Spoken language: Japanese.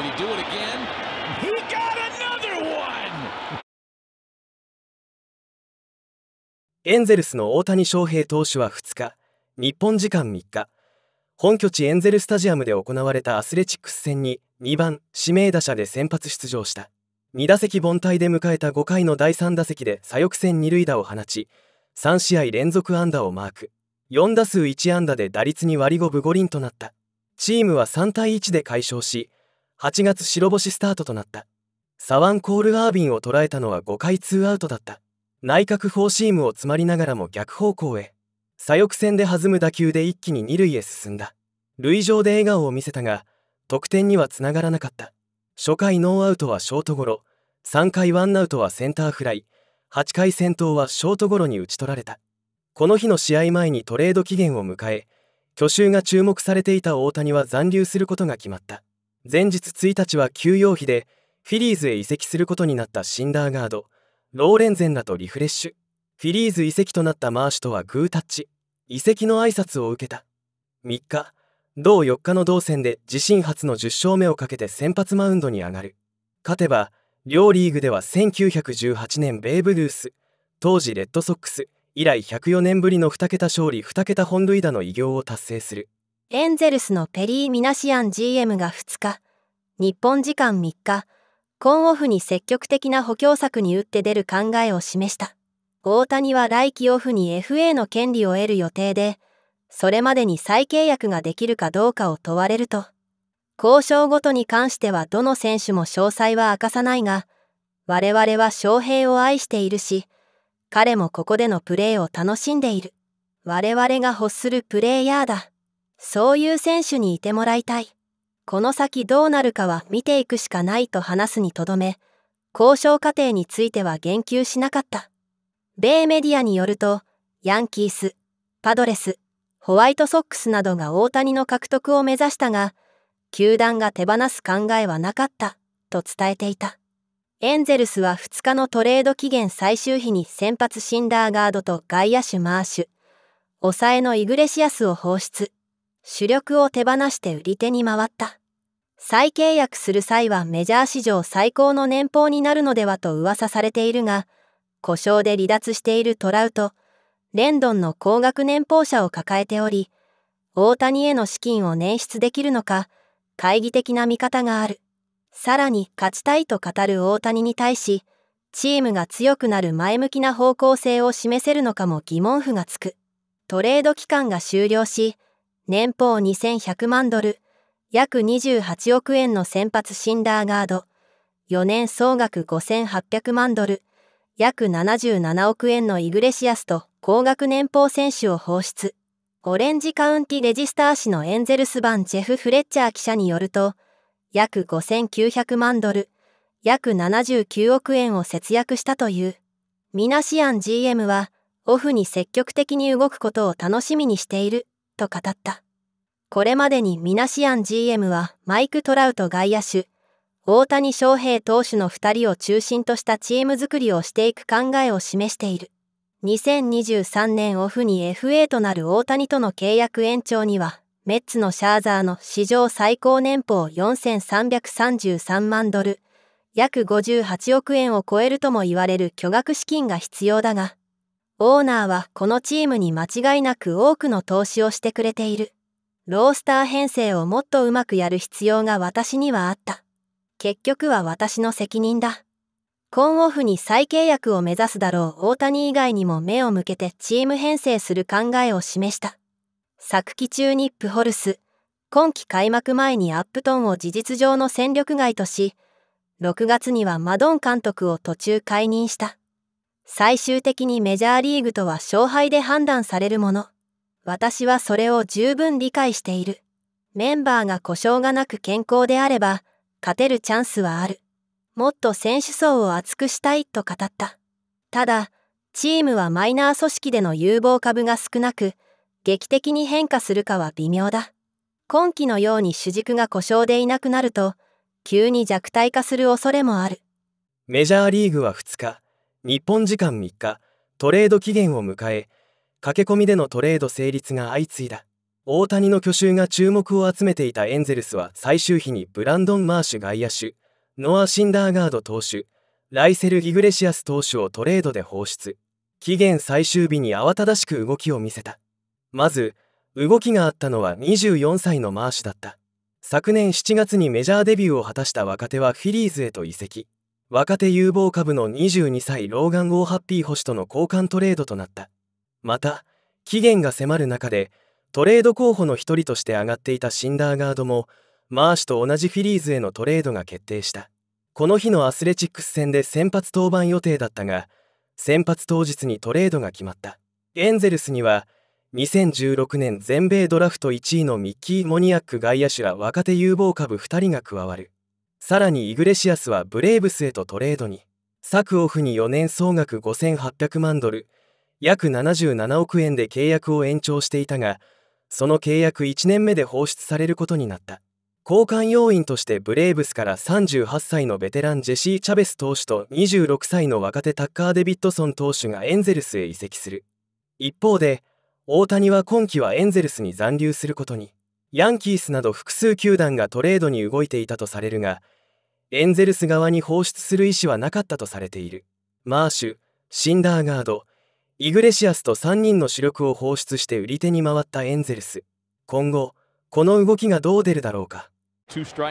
Did he do it again? He got another one! エンゼルスの大谷翔平投手は2日、日本時間3日、本拠地エンゼルスタジアムで行われたアスレチックス戦に2番指名打者で先発出場した。2打席凡退で迎えた5回の第3打席で左翼線2塁打を放ち3試合連続安打をマーク4打数1安打で打率に割り5分5厘となったチームは3対1で解消し8月白星スタートとなったサワン・コール・アービンを捉えたのは5回ツーアウトだった内角フォーシームを詰まりながらも逆方向へ左翼線で弾む打球で一気に二塁へ進んだ塁上で笑顔を見せたが得点にはつながらなかった初回ノーアウトはショートゴロ3回ワンアウトはセンターフライ8回先頭はショートゴロに打ち取られたこの日の試合前にトレード期限を迎え去就が注目されていた大谷は残留することが決まった前日1日は休養日でフィリーズへ移籍することになったシンダーガードローレンゼンらとリフレッシュフィリーズ移籍となったマーシュとはグータッチ移籍の挨拶を受けた3日同4日の同戦で自身初の10勝目をかけて先発マウンドに上がる勝てば両リーグでは1918年ベーブ・ルース当時レッドソックス以来104年ぶりの2桁勝利2桁本塁打の偉業を達成するエンゼルスのペリー・ミナシアン GM が2日、日本時間3日、コンオフに積極的な補強策に打って出る考えを示した。大谷は来季オフに FA の権利を得る予定で、それまでに再契約ができるかどうかを問われると、交渉ごとに関してはどの選手も詳細は明かさないが、我々は翔平を愛しているし、彼もここでのプレーを楽しんでいる。我々が欲するプレイヤーだ。そういう選手にいてもらいたい。この先どうなるかは見ていくしかないと話すにとどめ、交渉過程については言及しなかった。米メディアによると、ヤンキース、パドレス、ホワイトソックスなどが大谷の獲得を目指したが、球団が手放す考えはなかった、と伝えていた。エンゼルスは2日のトレード期限最終日に先発シンダーガードと外野手マーシュ、抑えのイグレシアスを放出。主力を手放して売り手に回った。再契約する際はメジャー史上最高の年俸になるのではと噂されているが、故障で離脱しているトラウト、レンドンの高額年俸者を抱えており、大谷への資金を捻出できるのか、懐疑的な見方がある。さらに勝ちたいと語る大谷に対し、チームが強くなる前向きな方向性を示せるのかも疑問符がつく。トレード期間が終了し、年俸2100万ドル、約28億円の先発シンダーガード、4年総額5800万ドル、約77億円のイグレシアスと高額年俸選手を放出。オレンジカウンティレジスター氏のエンゼルス版ジェフ・フレッチャー記者によると、約5900万ドル、約79億円を節約したという。ミナシアン GM は、オフに積極的に動くことを楽しみにしている。と語った。これまでにミナシアン GM はマイク・トラウト外野手、大谷翔平投手の2人を中心としたチーム作りをしていく考えを示している。2023年オフに FA となる大谷との契約延長には、メッツのシャーザーの史上最高年俸4333万ドル、約58億円を超えるとも言われる巨額資金が必要だが、オーナーはこのチームに間違いなく多くの投資をしてくれている。ロースター編成をもっとうまくやる必要が私にはあった。結局は私の責任だ。コンオフに再契約を目指すだろう大谷以外にも目を向けてチーム編成する考えを示した。昨季中にプホルス、今季開幕前にアップトンを事実上の戦力外とし、6月にはマドン監督を途中解任した。最終的にメジャーリーグとは勝敗で判断されるもの。私はそれを十分理解している。メンバーが故障がなく健康であれば、勝てるチャンスはある。もっと選手層を厚くしたいと語った。ただ、チームはマイナー組織での有望株が少なく、劇的に変化するかは微妙だ。今季のように主軸が故障でいなくなると、急に弱体化する恐れもある。メジャーリーグは2日、日本時間3日トレード期限を迎え駆け込みでのトレード成立が相次いだ大谷の去就が注目を集めていたエンゼルスは最終日にブランドン・マーシュ外野手ノア・シンダーガード投手ライセル・ギグレシアス投手をトレードで放出期限最終日に慌ただしく動きを見せたまず動きがあったのは24歳のマーシュだった昨年7月にメジャーデビューを果たした若手はフィリーズへと移籍若手有望株の22歳ローガン・オーハッピー星との交換トレードとなったまた期限が迫る中でトレード候補の一人として挙がっていたシンダーガードもマーシュと同じフィリーズへのトレードが決定したこの日のアスレチックス戦で先発登板予定だったが先発当日にトレードが決まったエンゼルスには2016年全米ドラフト1位のミッキー・モニアック外野手ら若手有望株2人が加わるさらにイグレシアスはブレーブスへとトレードに昨オフに4年総額5800万ドル約77億円で契約を延長していたがその契約1年目で放出されることになった交換要員としてブレーブスから38歳のベテランジェシー・チャベス投手と26歳の若手タッカー・デビッドソン投手がエンゼルスへ移籍する一方で大谷は今季はエンゼルスに残留することにヤンキースなど複数球団がトレードに動いていたとされるがエンゼルス側に放出する意思はなかったとされているマーシュシンダーガードイグレシアスと3人の主力を放出して売り手に回ったエンゼルス今後この動きがどう出るだろうか 33!